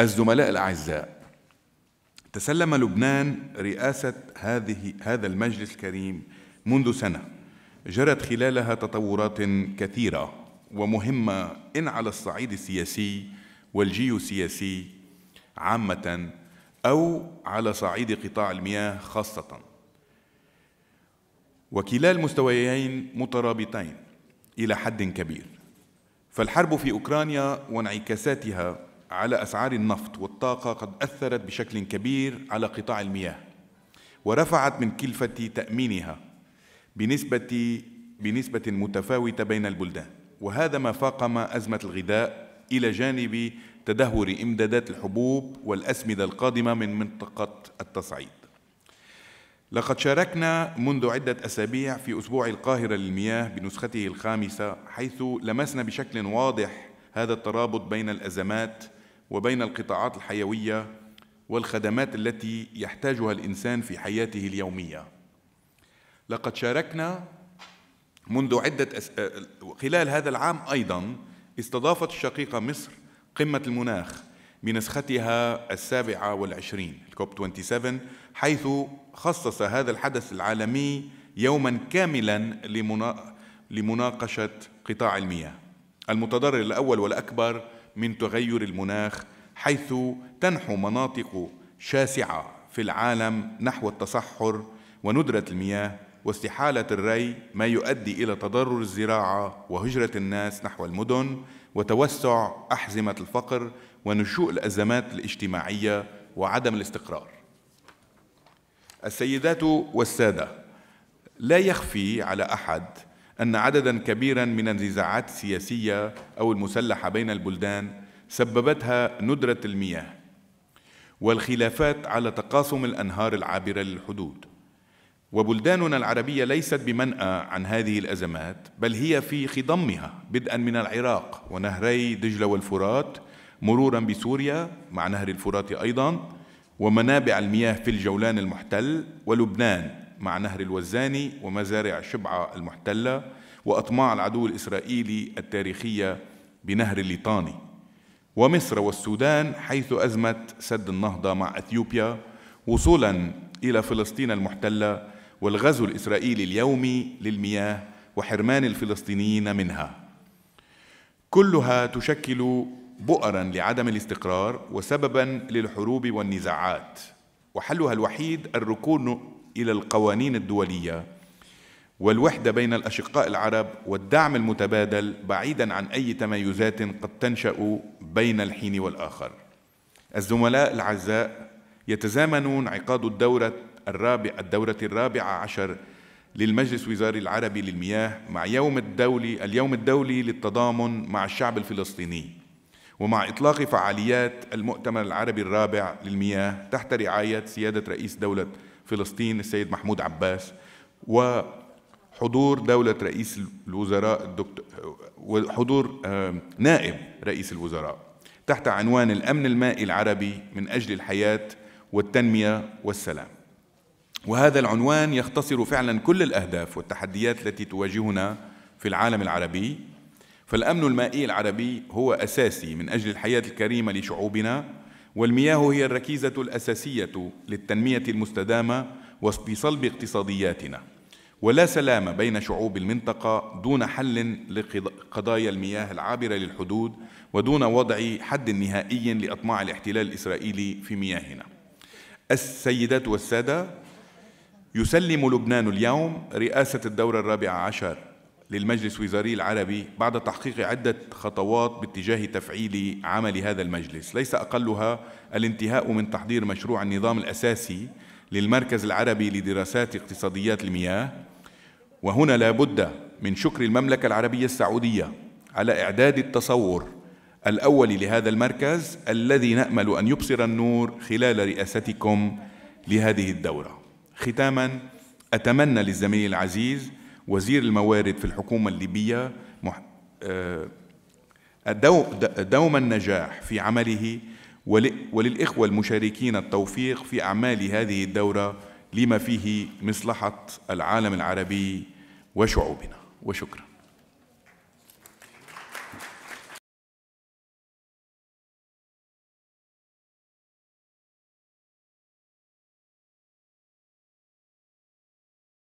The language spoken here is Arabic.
الزملاء الأعزاء تسلم لبنان رئاسة هذه هذا المجلس الكريم منذ سنة جرت خلالها تطورات كثيرة ومهمة إن على الصعيد السياسي والجيوسياسي عامة أو على صعيد قطاع المياه خاصة وكلا المستويين مترابطين إلى حد كبير فالحرب في أوكرانيا وانعكاساتها على أسعار النفط والطاقة قد أثرت بشكل كبير على قطاع المياه ورفعت من كلفة تأمينها بنسبة بنسبة متفاوتة بين البلدان وهذا ما فاقم أزمة الغذاء إلى جانب تدهور إمدادات الحبوب والأسمدة القادمة من منطقة التصعيد لقد شاركنا منذ عدة أسابيع في أسبوع القاهرة للمياه بنسخته الخامسة حيث لمسنا بشكل واضح هذا الترابط بين الأزمات وبين القطاعات الحيويه والخدمات التي يحتاجها الانسان في حياته اليوميه لقد شاركنا منذ عده أس... خلال هذا العام ايضا استضافت الشقيقه مصر قمه المناخ بنسختها السابعة والعشرين الكوب 27 حيث خصص هذا الحدث العالمي يوما كاملا لمنا... لمناقشة قطاع المياه المتضرر الأول والأكبر من تغير المناخ حيث تنحو مناطق شاسعه في العالم نحو التصحر وندره المياه واستحاله الري ما يؤدي الى تضرر الزراعه وهجره الناس نحو المدن وتوسع احزمه الفقر ونشوء الازمات الاجتماعيه وعدم الاستقرار السيدات والساده لا يخفي على احد أن عددا كبيرا من النزاعات السياسية أو المسلحة بين البلدان سببتها ندرة المياه والخلافات على تقاسم الأنهار العابرة للحدود وبلداننا العربية ليست بمنأى عن هذه الأزمات بل هي في خضمها بدءا من العراق ونهري دجلة والفرات مرورا بسوريا مع نهر الفرات أيضا ومنابع المياه في الجولان المحتل ولبنان مع نهر الوزاني ومزارع شبعة المحتلة وأطماع العدو الإسرائيلي التاريخية بنهر الليطاني ومصر والسودان حيث أزمة سد النهضة مع أثيوبيا وصولا إلى فلسطين المحتلة والغزو الإسرائيلي اليومي للمياه وحرمان الفلسطينيين منها كلها تشكل بؤرا لعدم الاستقرار وسببا للحروب والنزاعات وحلها الوحيد الركون إلى القوانين الدولية والوحدة بين الأشقاء العرب والدعم المتبادل بعيدا عن أي تمايزات قد تنشأ بين الحين والآخر الزملاء الأعزاء يتزامن انعقاد الدورة الرابع الدورة الرابعة عشر للمجلس الوزاري العربي للمياه مع يوم الدولي اليوم الدولي للتضامن مع الشعب الفلسطيني ومع إطلاق فعاليات المؤتمر العربي الرابع للمياه تحت رعاية سيادة رئيس دولة فلسطين السيد محمود عباس وحضور دولة رئيس الوزراء الدكتور وحضور آه، نائب رئيس الوزراء تحت عنوان الأمن المائي العربي من أجل الحياة والتنمية والسلام وهذا العنوان يختصر فعلا كل الأهداف والتحديات التي تواجهنا في العالم العربي فالأمن المائي العربي هو أساسي من أجل الحياة الكريمة لشعوبنا والمياه هي الركيزة الأساسية للتنمية المستدامة وفي صلب اقتصادياتنا ولا سلام بين شعوب المنطقة دون حل لقضايا المياه العابرة للحدود ودون وضع حد نهائي لأطماع الاحتلال الإسرائيلي في مياهنا السيدات والسادة يسلم لبنان اليوم رئاسة الدورة الرابعة عشر للمجلس الوزاري العربي بعد تحقيق عدة خطوات باتجاه تفعيل عمل هذا المجلس ليس أقلها الانتهاء من تحضير مشروع النظام الأساسي للمركز العربي لدراسات اقتصاديات المياه وهنا لا بد من شكر المملكة العربية السعودية على إعداد التصور الأول لهذا المركز الذي نأمل أن يبصر النور خلال رئاستكم لهذه الدورة ختاما أتمنى للزميل العزيز وزير الموارد في الحكومة الليبية آه، دوم النجاح في عمله وللإخوة المشاركين التوفيق في أعمال هذه الدورة لما فيه مصلحة العالم العربي وشعوبنا وشكراً